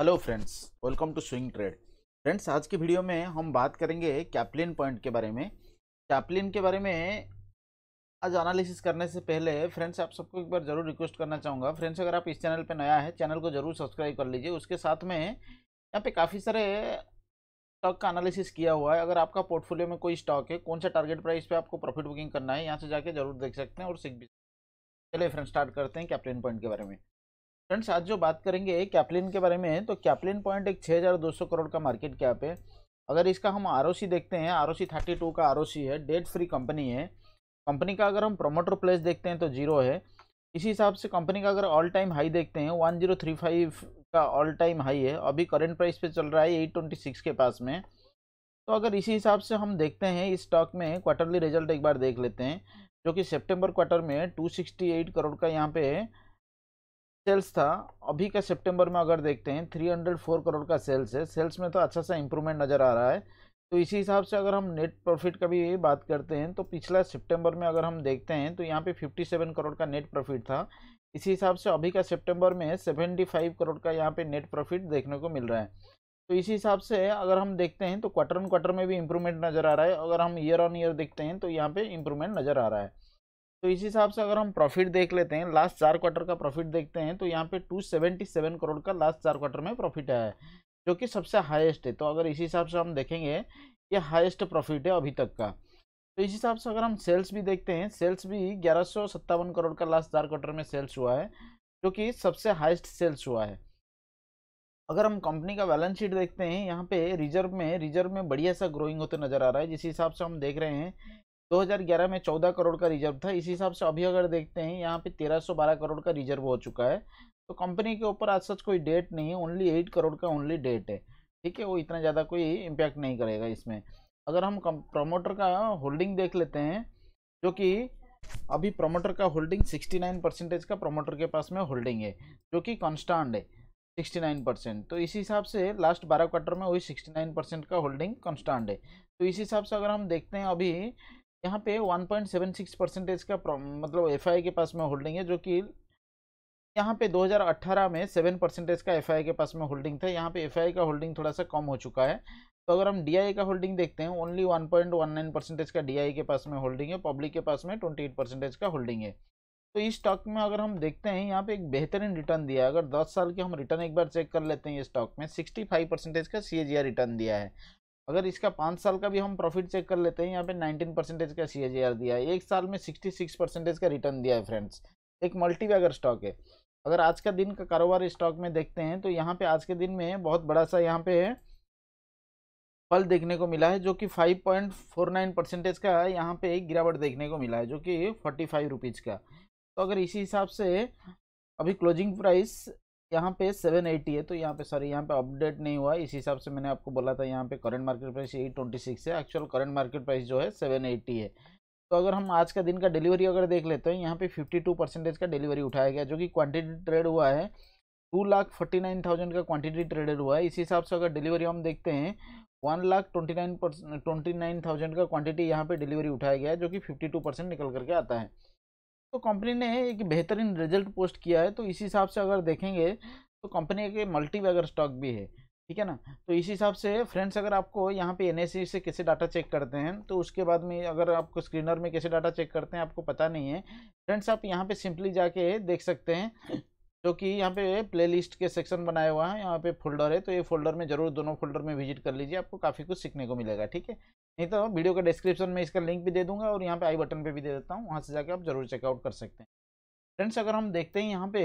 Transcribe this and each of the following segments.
hello friends welcome to swing trade friends आज की video में हम बात करेंगे कैप्लिन पॉइंट के बारे में कैप्लिन के बारे में आज एनालिसिस करने से पहले फ्रेंड्स आप सबको एक बार ज़रूर रिक्वेस्ट करना चाहूँगा फ्रेंड्स अगर आप इस चैनल पर नया है चैनल को ज़रूर सब्सक्राइब कर लीजिए उसके साथ में यहाँ पे काफ़ी सारे स्टॉक का एनालिसिस किया हुआ है अगर आपका पोर्टफोलियो में कोई स्टॉक है कौन सा टारगेट प्राइस पर आपको प्रॉफिट बुकिंग करना है यहाँ से जाके जरूर देख सकते हैं और सीख भी चलिए फ्रेंड्स स्टार्ट करते हैं कैप्लिन पॉइंट के बारे में फ्रेंड्स आज जो बात करेंगे कैपलिन के बारे में तो कैपलिन पॉइंट एक 6200 करोड़ का मार्केट कैप है अगर इसका हम आर देखते हैं आर ओ थर्टी टू का आर है डेट फ्री कंपनी है कंपनी का अगर हम प्रोमोटर प्लेस देखते हैं तो जीरो है इसी हिसाब से कंपनी का अगर ऑल टाइम हाई देखते हैं वन जीरो थ्री फाइव का ऑल टाइम हाई है अभी करंट प्राइस पे चल रहा है एट ट्वेंटी सिक्स के पास में तो अगर इसी हिसाब से हम देखते हैं इस स्टॉक में क्वार्टरली रिजल्ट एक बार देख लेते हैं जो कि सितंबर क्वार्टर में टू सिक्सटी एट करोड़ का यहाँ पे सेल्स था अभी का सितंबर में अगर देखते हैं 304 करोड़ का सेल्स है सेल्स में तो अच्छा सा इम्प्रूवमेंट नज़र आ रहा है तो इसी हिसाब से अगर हम नेट प्रॉफिट का भी बात करते हैं तो पिछला सितंबर में अगर हम देखते हैं तो यहाँ पे 57 करोड़ का नेट प्रॉफिट था इसी हिसाब से अभी का सितंबर में 75 करोड़ का यहाँ पर नेट प्रॉफिट देखने को मिल रहा है तो इसी हिसाब से अगर हम देखते हैं तो क्वार्टर ऑन क्वार्टर में भी इम्प्रूवमेंट नज़र आ रहा है अगर हम ईयर ऑन ईयर देखते हैं तो यहाँ पर इम्प्रूवमेंट नज़र आ रहा है तो इसी हिसाब से अगर हम प्रॉफिट देख लेते हैं लास्ट चार क्वार्टर का प्रॉफिट देखते हैं तो यहाँ पे 277 करोड़ का लास्ट चार क्वार्टर में प्रॉफिट आया है जो कि सबसे हाईएस्ट है तो अगर इसी हिसाब से हम देखेंगे ये हाईएस्ट प्रॉफिट है अभी तक का तो इस हिसाब से अगर हम सेल्स भी देखते हैं सेल्स भी ग्यारह करोड़ का लास्ट चार क्वार्टर में सेल्स हुआ है जो कि सबसे हाइस्ट सेल्स हुआ है अगर हम कंपनी का बैलेंस शीट देखते हैं यहाँ पे रिजर्व में रिजर्व में बढ़िया सा ग्रोइंग होते नज़र आ रहा है जिस हिसाब से हम देख रहे हैं 2011 में 14 करोड़ का रिजर्व था इसी हिसाब से अभी अगर देखते हैं यहाँ पे 1312 करोड़ का रिजर्व हो चुका है तो कंपनी के ऊपर आज सच कोई डेट नहीं है ओनली एट करोड़ का ओनली डेट है ठीक है वो इतना ज़्यादा कोई इम्पैक्ट नहीं करेगा इसमें अगर हम प्रमोटर का होल्डिंग देख लेते हैं जो कि अभी प्रमोटर का होल्डिंग सिक्सटी परसेंटेज का प्रमोटर के पास में होल्डिंग है जो कि कॉन्स्टांड है सिक्सटी परसेंट तो इसी हिसाब से लास्ट बारह क्वार्टर में वही सिक्सटी परसेंट का होल्डिंग कॉन्स्टांड है तो इसी हिसाब से अगर हम देखते हैं अभी यहाँ पे 1.76 परसेंटेज का मतलब एफ के पास में होल्डिंग है जो कि यहाँ पे 2018 में 7 परसेंटेज का एफ के पास में होल्डिंग था यहाँ पे एफ का होल्डिंग थोड़ा सा कम हो चुका है तो अगर हम डी का होल्डिंग देखते हैं ओनली 1.19 परसेंटेज का डी के पास में होल्डिंग है पब्लिक के पास में ट्वेंटी परसेंटेज का होल्डिंग है तो इस स्टॉक में अगर हम देखते हैं यहाँ पे एक बेहतरीन रिटर्न दिया है अगर 10 साल के हम रिटर्न एक बार चेक कर लेते हैं ये स्टॉक में 65 परसेंटेज का सी रिटर्न दिया है अगर इसका पाँच साल का भी हम प्रॉफिट चेक कर लेते हैं यहाँ पे 19 परसेंटेज का सी दिया है एक साल में 66 परसेंटेज का रिटर्न दिया है फ्रेंड्स एक मल्टी वैगर स्टॉक है अगर आज का दिन का कारोबार स्टॉक में देखते हैं तो यहाँ पे आज के दिन में बहुत बड़ा सा यहाँ पे है फल देखने को मिला है जो कि 5.49 परसेंटेज का यहाँ पे एक गिरावट देखने को मिला है जो कि फोर्टी फाइव रुपीज़ का तो अगर इसी हिसाब से अभी क्लोजिंग प्राइस यहाँ पे 780 है तो यहाँ पे सॉरी यहाँ पे अपडेट नहीं हुआ इस हिसाब से मैंने आपको बोला था यहाँ पे current market price twenty six है एक्चुअल करंट मार्केट प्राइस जो है 780 है तो अगर हम आज का दिन का डिलीवरी अगर देख लेते हैं यहाँ पे 52 परसेंटेज का डिलीवरी उठाया गया जो कि क्वांटिटी ट्रेड हुआ है two lakh forty nine thousand का क्वान्टिटी ट्रेडेड हुआ है इस हिसाब से अगर डिलीवरी हम देखते हैं one lakh twenty nine percent twenty nine thousand का क्वान्टिटी यहाँ पर डिलीवरी उठाया गया है जो कि फिफ्टी टू परसेंट निकल करके आता है तो कंपनी ने एक बेहतरीन रिजल्ट पोस्ट किया है तो इसी हिसाब से अगर देखेंगे तो कंपनी के मल्टी वैगर स्टॉक भी है ठीक है ना तो इसी हिसाब से फ्रेंड्स अगर आपको यहाँ पे एन से कैसे डाटा चेक करते हैं तो उसके बाद में अगर आपको स्क्रीनर में कैसे डाटा चेक करते हैं आपको पता नहीं है फ्रेंड्स आप यहाँ पे सिंपली जाके देख सकते हैं जो कि यहाँ पे प्लेलिस्ट के सेक्शन बनाया हुआ है यहाँ पे फोल्डर है तो ये फोल्डर में ज़रूर दोनों फोल्डर में विजिट कर लीजिए आपको काफ़ी कुछ सीखने को मिलेगा ठीक है नहीं तो वीडियो के डिस्क्रिप्शन में इसका लिंक भी दे दूंगा और यहाँ पे आई बटन पे भी दे देता हूँ वहाँ से जाके आप जरूर चेकआउट कर सकते हैं फ्रेंड्स अगर हम देखते हैं यहाँ पे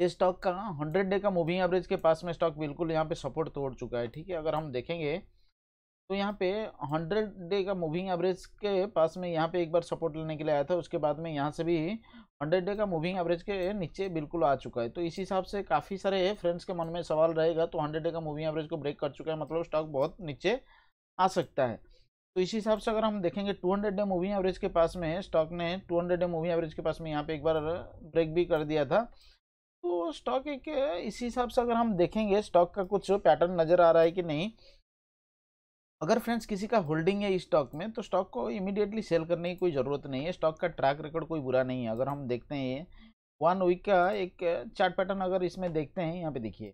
ये स्टॉक का हंड्रेड डे का मूविंग एवरेज के पास में स्टॉक बिल्कुल यहाँ पे सपोर्ट तोड़ चुका है ठीक है अगर हम देखेंगे तो यहाँ पे हंड्रेड डे का मूविंग एवरेज के पास में यहाँ पे एक बार सपोर्ट लेने के लिए आया था उसके बाद में यहाँ से भी हंड्रेड डे का मूविंग एवरेज के नीचे बिल्कुल आ चुका है तो इस हिसाब से काफ़ी सारे फ्रेंड्स के मन में सवाल रहेगा तो हंड्रेड डे का मूविंग एवरेज को ब्रेक कर चुका है मतलब स्टॉक बहुत नीचे आ सकता है तो इसी हिसाब से अगर हम देखेंगे 200 डे मूविंग एवरेज के पास में स्टॉक ने 200 डे मूविंग एवरेज के पास में यहाँ पे एक बार ब्रेक भी कर दिया था तो स्टॉक एक इसी हिसाब से अगर हम देखेंगे स्टॉक का कुछ पैटर्न नज़र आ रहा है कि नहीं अगर फ्रेंड्स किसी का होल्डिंग है इस स्टॉक में तो स्टॉक को इमिडिएटली सेल करने की कोई ज़रूरत नहीं है स्टॉक का ट्रैक रिकॉर्ड कोई बुरा नहीं है अगर हम देखते हैं वन वीक का एक चार्ट पैटर्न अगर इसमें देखते हैं यहाँ पे देखिए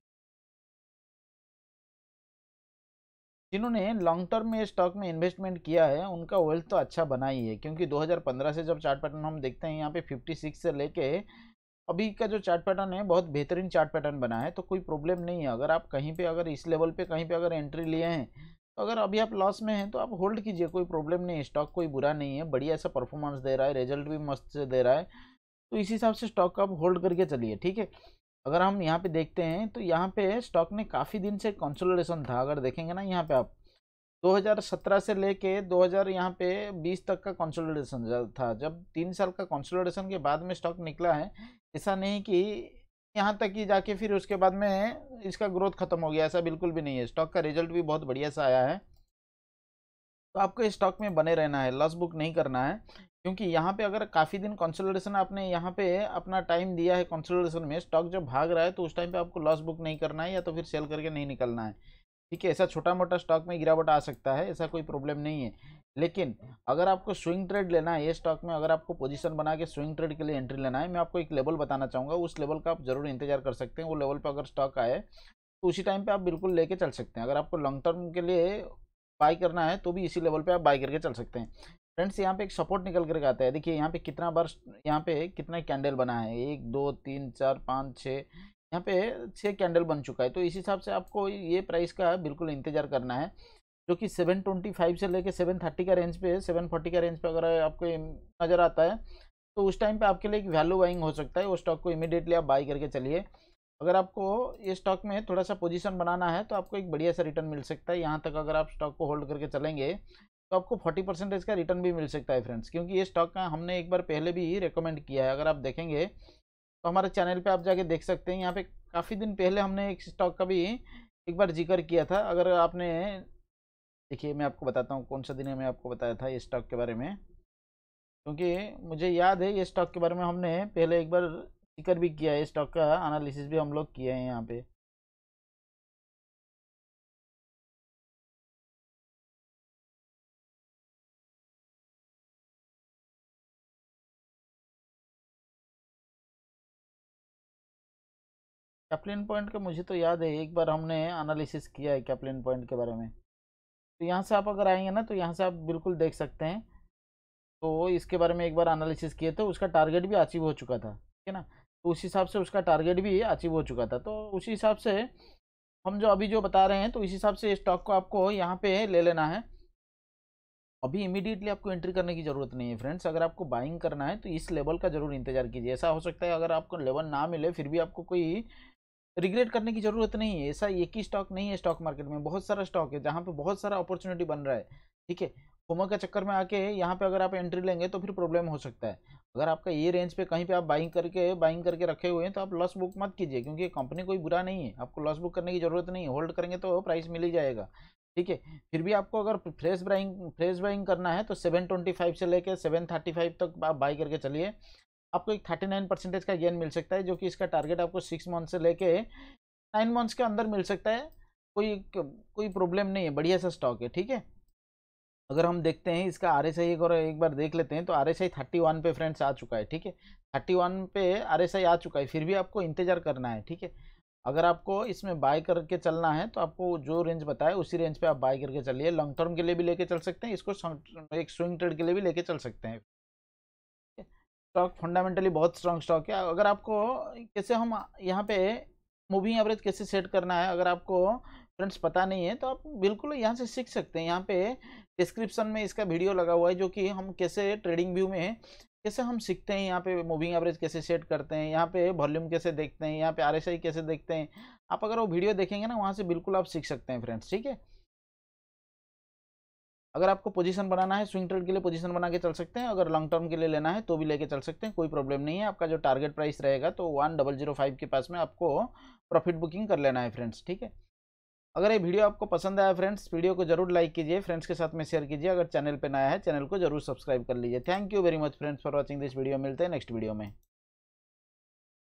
जिन्होंने लॉन्ग टर्म में स्टॉक में इन्वेस्टमेंट किया है उनका वेल्थ तो अच्छा बना ही है क्योंकि 2015 से जब चार्ट पैटर्न हम देखते हैं यहाँ पे 56 से लेके अभी का जो चार्ट पैटर्न है बहुत बेहतरीन चार्ट पैटर्न बना है तो कोई प्रॉब्लम नहीं है अगर आप कहीं पे अगर इस लेवल पे कहीं पे अगर एंट्री लिए हैं तो अगर अभी आप लॉस में हैं तो आप होल्ड कीजिए कोई प्रॉब्लम नहीं है स्टॉक कोई बुरा नहीं है बढ़िया सा परफॉर्मेंस दे रहा है रिजल्ट भी मस्त से दे रहा है तो इस हिसाब से स्टॉक का आप होल्ड करके चलिए ठीक है अगर हम यहाँ पे देखते हैं तो यहाँ पे स्टॉक ने काफ़ी दिन से कंसोलिडेशन था अगर देखेंगे ना यहाँ पे आप 2017 से लेके 2000 यहाँ पे 20 तक का कंसोलिडेशन था जब तीन साल का कंसोलिडेशन के बाद में स्टॉक निकला है ऐसा नहीं कि यहाँ तक ही जाके फिर उसके बाद में इसका ग्रोथ खत्म हो गया ऐसा बिल्कुल भी नहीं है स्टॉक का रिजल्ट भी बहुत बढ़िया सा आया है तो आपको स्टॉक में बने रहना है लॉस बुक नहीं करना है क्योंकि यहाँ पे अगर काफ़ी दिन कंसोलिडेशन आपने यहाँ पे अपना टाइम दिया है कंसोलिडेशन में स्टॉक जब भाग रहा है तो उस टाइम पे आपको लॉस बुक नहीं करना है या तो फिर सेल करके नहीं निकलना है ठीक है ऐसा छोटा मोटा स्टॉक में गिरावट आ सकता है ऐसा कोई प्रॉब्लम नहीं है लेकिन अगर आपको स्विंग ट्रेड लेना है ये स्टॉक में अगर आपको पोजीशन बना के स्विंग ट्रेड के लिए एंट्री लेना है मैं आपको एक लेवल बताना चाहूँगा उस लेवल का आप जरूर इंतजार कर सकते हैं वो लेवल पर अगर स्टॉक आए तो उसी टाइम पे आप बिल्कुल लेके चल सकते हैं अगर आपको लॉन्ग टर्म के लिए बाई करना है तो भी इसी लेवल पे आप बाई करके चल सकते हैं फ्रेंड्स यहाँ पे एक सपोर्ट निकल करके आता है देखिए यहाँ पे कितना बार यहाँ पे कितना कैंडल बना है एक दो तीन चार पाँच छः यहाँ पे छः कैंडल बन चुका है तो इस हिसाब से आपको ये प्राइस का बिल्कुल इंतजार करना है जो कि सेवन ट्वेंटी फाइव से लेके सेवन थर्टी का रेंज पे सेवन फोर्टी का रेंज पे अगर आपको नज़र आता है तो उस टाइम पे आपके लिए एक वैल्यू बाइंग हो सकता है उस स्टॉक को इमीडिएटली आप बाई करके चलिए अगर आपको ये स्टॉक में थोड़ा सा पोजीशन बनाना है तो आपको एक बढ़िया सा रिटर्न मिल सकता है यहाँ तक अगर आप स्टॉक को होल्ड करके चलेंगे तो आपको फोर्टी परसेंटेज का रिटर्न भी मिल सकता है फ्रेंड्स क्योंकि ये स्टॉक का हमने एक बार पहले भी रिकमेंड किया है अगर आप देखेंगे तो हमारे चैनल पर आप जाके देख सकते हैं यहाँ पर काफ़ी दिन पहले हमने एक स्टॉक का भी एक बार जिक्र किया था अगर आपने देखिए मैं आपको बताता हूँ कौन सा दिन मैं आपको बताया था ये स्टॉक के बारे में क्योंकि मुझे याद है ये स्टॉक के बारे में हमने पहले एक बार टिकर भी किया है स्टॉक का एनालिसिस भी हम लोग किए हैं यहाँ पे कैप्लिन पॉइंट का मुझे तो याद है एक बार हमने एनालिसिस किया है कैप्लिन पॉइंट के बारे में तो यहाँ से आप अगर आएंगे ना तो यहाँ से आप बिल्कुल देख सकते हैं तो इसके बारे में एक बार एनालिसिस किए तो उसका टारगेट भी अचीव हो चुका था ठीक है ना तो उस हिसाब से उसका टारगेट भी अचीव हो चुका था तो उसी हिसाब से हम जो अभी जो बता रहे हैं तो इस हिसाब से स्टॉक को आपको यहाँ पे ले लेना है अभी इमीडिएटली आपको एंट्री करने की ज़रूरत नहीं है फ्रेंड्स अगर आपको बाइंग करना है तो इस लेवल का ज़रूर इंतजार कीजिए ऐसा हो सकता है अगर आपको लेवल ना मिले फिर भी आपको कोई रिग्रेट करने की ज़रूरत नहीं है ऐसा एक ही स्टॉक नहीं है स्टॉक मार्केट में बहुत सारा स्टॉक है जहाँ पर बहुत सारा अपॉर्चुनिटी बन रहा है ठीक है होमवर्क के चक्कर में आके यहाँ पे अगर आप एंट्री लेंगे तो फिर प्रॉब्लम हो सकता है अगर आपका ये रेंज पे कहीं पे आप बाइंग करके बाइंग करके रखे हुए हैं तो आप लॉस बुक मत कीजिए क्योंकि कंपनी कोई बुरा नहीं है आपको लॉस बुक करने की ज़रूरत नहीं है होल्ड करेंगे तो प्राइस मिल ही जाएगा ठीक है फिर भी आपको अगर फ्रेश बाइंग फ्रेश बाइंग करना है तो सेवन ट्वेंटी फाइव से लेकर सेवन थर्टी फाइव तक आप बाई करके चलिए आपको एक थर्टी नाइन परसेंटेज का गेन मिल सकता है जो कि इसका टारगेट आपको सिक्स मंथ से लेके नाइन मंथ्स के अंदर मिल सकता है कोई कोई प्रॉब्लम नहीं है बढ़िया सा स्टॉक है ठीक है अगर हम देखते हैं इसका आर एस आई एक और एक बार देख लेते हैं तो R S I thirty one पे फ्रेंड्स आ चुका है ठीक है थर्टी वन पे आर एस आई आ चुका है फिर भी आपको इंतजार करना है ठीक है अगर आपको इसमें बाय करके चलना है तो आपको जो रेंज बताए उसी रेंज पे आप बाय करके चलिए लॉन्ग टर्म के लिए भी लेके चल सकते हैं इसको एक स्विंग ट्रेड के लिए भी लेके चल सकते हैं स्टॉक फंडामेंटली बहुत स्ट्रॉन्ग स्टॉक है अगर आपको कैसे हम यहाँ पे मूविंग एवरेज कैसे सेट करना है अगर आपको फ्रेंड्स पता नहीं है तो आप बिल्कुल यहाँ से सीख सकते हैं यहाँ पे डिस्क्रिप्शन में इसका वीडियो लगा हुआ है जो कि हम कैसे ट्रेडिंग व्यू में कैसे हम सीखते हैं यहाँ पे मूविंग एवरेज कैसे सेट करते हैं यहाँ पे वॉल्यूम कैसे देखते हैं यहाँ पे आरएसआई कैसे देखते हैं आप अगर वो वीडियो देखेंगे ना वहाँ से बिल्कुल आप सीख सकते हैं फ्रेंड्स ठीक है अगर आपको पोजीशन बनाना है स्विंग ट्रेड के लिए पोजीशन बना के चल सकते हैं अगर लॉन्ग टर्म के लिए लेना है तो भी लेके चल सकते हैं कोई प्रॉब्लम नहीं है आपका जो टारगेट प्राइस रहेगा तो वन डबल जीरो फाइव के पास में आपको प्रॉफिट बुकिंग कर लेना है फ्रेंड्स ठीक है अगर ये वीडियो आपको पसंद आया फ्रेंड्स वीडियो को जरूर लाइक कीजिए फ्रेंड्स के साथ में शेयर कीजिए अगर चैनल पर नया है चैनल को जरूर सब्सक्राइब कर लीजिए thank you very much friends for watching this video मिलते हैं नेक्स्ट वीडियो में